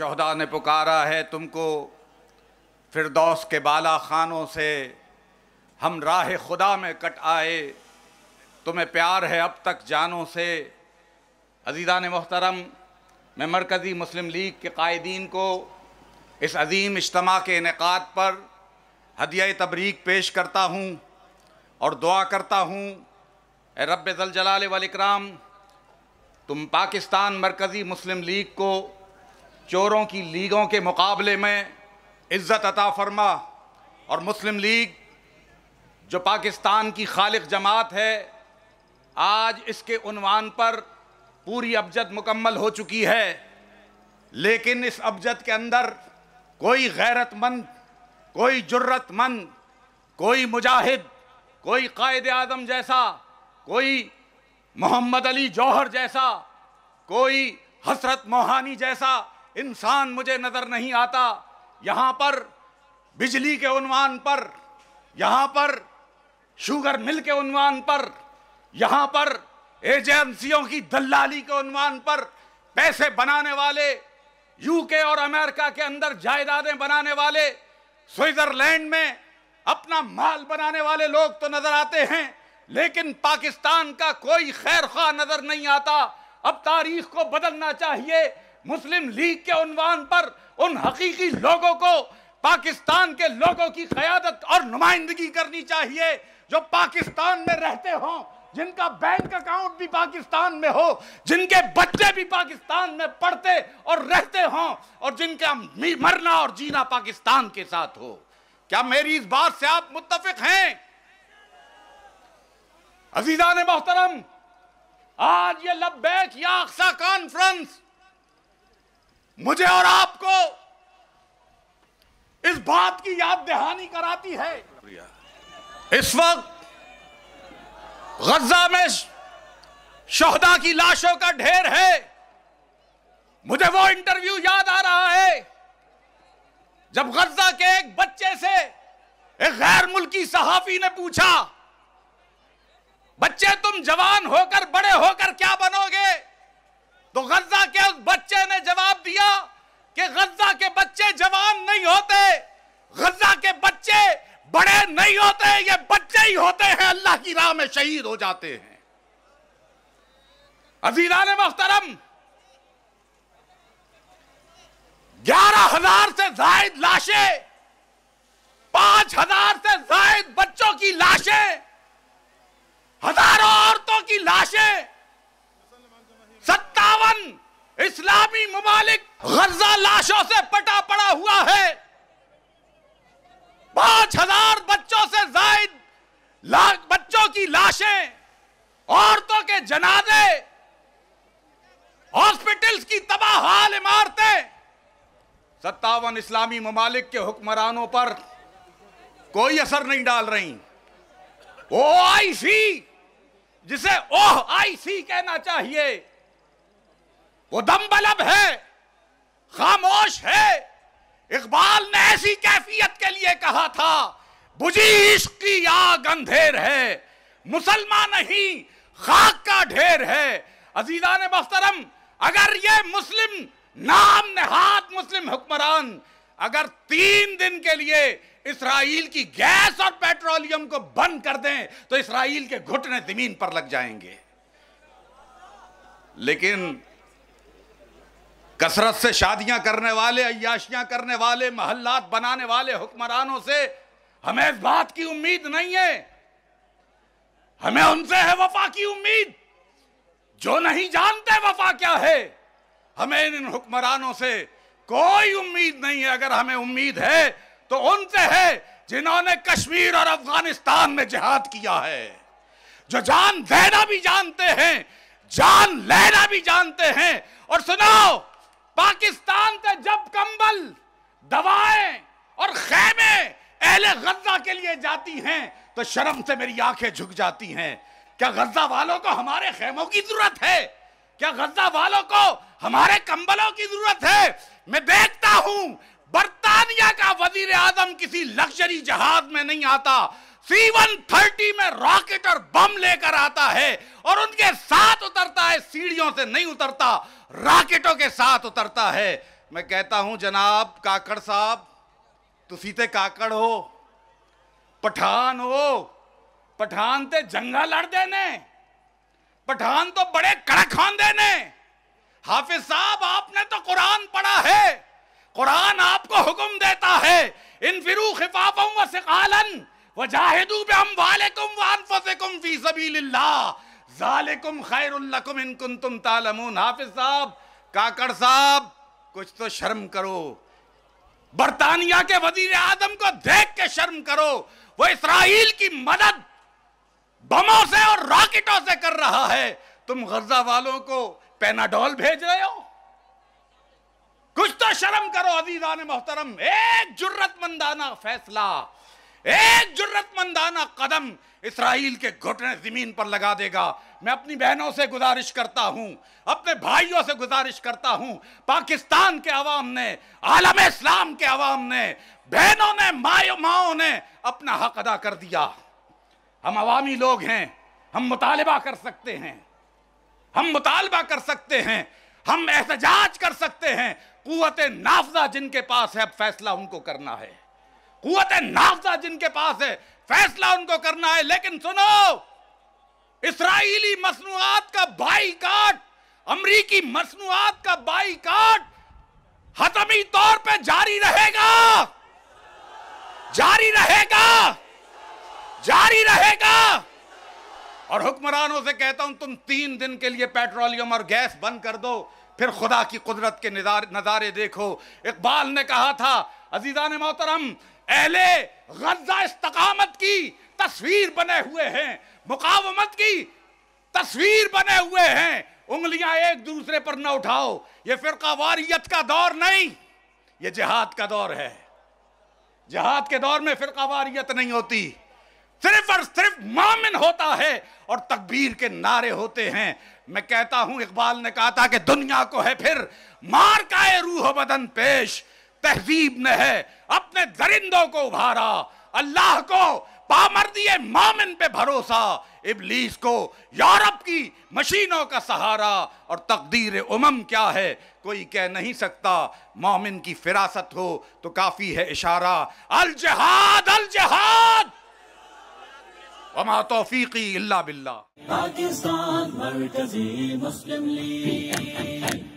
शहदा ने पुकारा है तुमको फिरदौस के बाला खानों से हम राह खुदा में कट आए तुम्हें प्यार है अब तक जानों से अजीदा ने मोहतरम मैं मरकज़ी मुस्लिम लीग के कायदीन को इस अजीम इज्तम के इनका पर हदिया तबरीक पेश करता हूँ और दुआ करता हूँ रब जल जलाल वाल तुम पाकिस्तान मरकज़ी मुस्लिम लीग को चोरों की लीगों के मुकाबले में इज़्ज़त अता फरमा और मुस्लिम लीग जो पाकिस्तान की खालिक जमात है आज इसके उनवान पर पूरी अबजद मुकम्मल हो चुकी है लेकिन इस अबजद के अंदर कोई गैरतमंद कोई जुर्रतमंद कोई मुजाहिद कोई कायद आदम जैसा कोई मोहम्मद अली जौहर जैसा कोई हसरत मोहानी जैसा इंसान मुझे नज़र नहीं आता यहाँ पर बिजली के उनवान पर यहां पर शुगर मिल के उनवान पर यहां पर एजेंसियों की दलाली के उन्वान पर पैसे बनाने वाले यूके और अमेरिका के अंदर जायदादें बनाने वाले स्विट्जरलैंड में अपना माल बनाने वाले लोग तो नजर आते हैं लेकिन पाकिस्तान का कोई खैर खा नजर नहीं आता अब तारीख को बदलना चाहिए मुस्लिम लीग के उनवान पर उन हकीकी लोगों को पाकिस्तान के लोगों की क्यादत और नुमाइंदगी करनी चाहिए जो पाकिस्तान में रहते हों जिनका बैंक अकाउंट भी पाकिस्तान में हो जिनके बच्चे भी पाकिस्तान में पढ़ते और रहते हों और जिनका मरना और जीना पाकिस्तान के साथ हो क्या मेरी इस बात से आप मुतफिक हैं अजीजा ने मोहतरम आज ये लब्बैक या अक्सा कॉन्फ्रेंस मुझे और आपको इस बात की याद दहानी कराती है इस वक्त गजा में शहदा की लाशों का ढेर है मुझे वो इंटरव्यू याद आ रहा है जब गजा के एक बच्चे से एक गैर मुल्की सहाफी ने पूछा बच्चे तुम जवान होकर बड़े हो होते हैं ये बच्चे ही होते हैं अल्लाह की राह में शहीद हो जाते हैं अजीरान मोहतरम ग्यारह हजार से जायद लाशें पांच हजार से जायद बच्चों की लाशें हजारों औरतों की लाशें सत्तावन इस्लामी ममालिक गजा लाशों से पटा पड़ा हुआ है पांच हजार बच्चों से जायद लाख बच्चों की लाशें औरतों के जनाजे हॉस्पिटल्स की तबाहाल इमारतें सत्तावन इस्लामी ममालिक के हुक्मरानों पर कोई असर नहीं डाल रही ओ आई सी जिसे ओह आई सी कहना चाहिए वो दम बलब है खामोश है इकबाल ने ऐसी कैफियत के लिए कहा था बुझी इश्क की आग अंधेर है मुसलमान नहीं खाक का ढेर है अजीजा ने बख्तरम अगर ये मुस्लिम नाम नेहात मुस्लिम हुक्मरान अगर तीन दिन के लिए इसराइल की गैस और पेट्रोलियम को बंद कर दें तो इसराइल के घुटने जमीन पर लग जाएंगे लेकिन कसरत से शादियां करने वाले अयाशियां करने वाले महल्लात बनाने वाले हुक्मरानों से हमें इस बात की उम्मीद नहीं है हमें उनसे है वफा की उम्मीद जो नहीं जानते वफा क्या है हमें इन हुक्मरानों से कोई उम्मीद नहीं है अगर हमें उम्मीद है तो उनसे है जिन्होंने कश्मीर और अफगानिस्तान में जिहाद किया है जो जान देना भी जानते हैं जान लेना भी जानते हैं और सुनाओ पाकिस्तान से जब कंबल दवाएं और खेमे अहले गजा के लिए जाती हैं तो शर्म से मेरी आंखें झुक जाती हैं क्या गजा वालों को हमारे खेमों की जरूरत है क्या गजा वालों को हमारे कंबलों की जरूरत है मैं देखता हूं बर्तानिया का वजीर आजम किसी लग्जरी जहाज में नहीं आता सी वन थर्टी में रॉकेट और बम लेकर आता है और उनके साथ उतरता है सीढ़ियों से नहीं उतरता रॉकेटों के साथ उतरता है मैं कहता हूं जनाब काकड़ साहब तुसी ते काकड़ हो पठान हो पठान ते जंगा लड़ देने पठान तो बड़े कड़क खान ने हाफिज साहब आपने तो कुरान पढ़ा है कुरान आपको हुक्म देता है इन फिरू खिफाफों व काकड़ साहब कुछ तो शर्म करो बरतानिया के वजीर आजम को देख के शर्म करो वो इसराइल की मदद बमों से और रॉकेटों से कर रहा है तुम गजा वालों को पेनाडोल भेज रहे हो कुछ तो शर्म करो अजीजा ने मोहतरम एक जरूरतमंदाना फैसला एक जरूरतमंदाना कदम इसराइल के घुटने ज़मीन पर लगा देगा मैं अपनी बहनों से गुजारिश करता हूँ अपने भाइयों से गुजारिश करता हूँ पाकिस्तान के अवाम ने आलम इस्लाम के अवाम ने बहनों ने माओ माओ ने अपना हक अदा कर दिया हम अवामी लोग हैं हम मुतालबा कर सकते हैं हम मुतालबा कर सकते हैं हम एहतजाज कर सकते हैं कुत नाफजा जिनके पास है अब फैसला उनको करना है कुत नाफजा जिनके पास है फैसला उनको करना है लेकिन सुनो इसराइली मसनूआत का काट अमरीकी मसनूआत का काट हतमी तौर पर जारी रहेगा जारी रहेगा जारी रहेगा और हुक्मरानों से कहता हूं तुम तीन दिन के लिए पेट्रोलियम और गैस बंद कर दो फिर खुदा की कुदरत के नज़ारे देखो इकबाल ने कहा था अजीजा ने मोहतरम अहले गजा इस्तकामत की तस्वीर बने हुए हैं मुकावमत की तस्वीर बने हुए हैं उंगलियां एक दूसरे पर न उठाओ ये फिरका वारियत का दौर नहीं ये जिहाद का दौर है जिहाद के दौर में फिरका वारियत नहीं होती सिर्फ और सिर्फ मामिन होता है और तकबीर के नारे होते हैं मैं कहता हूं इकबाल ने कहा था कि दुनिया को है फिर मार का रूह बदन पेश तहजीब में है अपने दरिंदों को उभारा अल्लाह को पामर दिए मामिन पे भरोसा इबलीस को यूरोप की मशीनों का सहारा और तकदीर उमम क्या है कोई कह नहीं सकता मामिन की फिरासत हो तो काफ़ी है इशारा अल जहाद अल जहाद तोफ़ीकी बिल्ला पाकिस्तान मुस्लिम लीग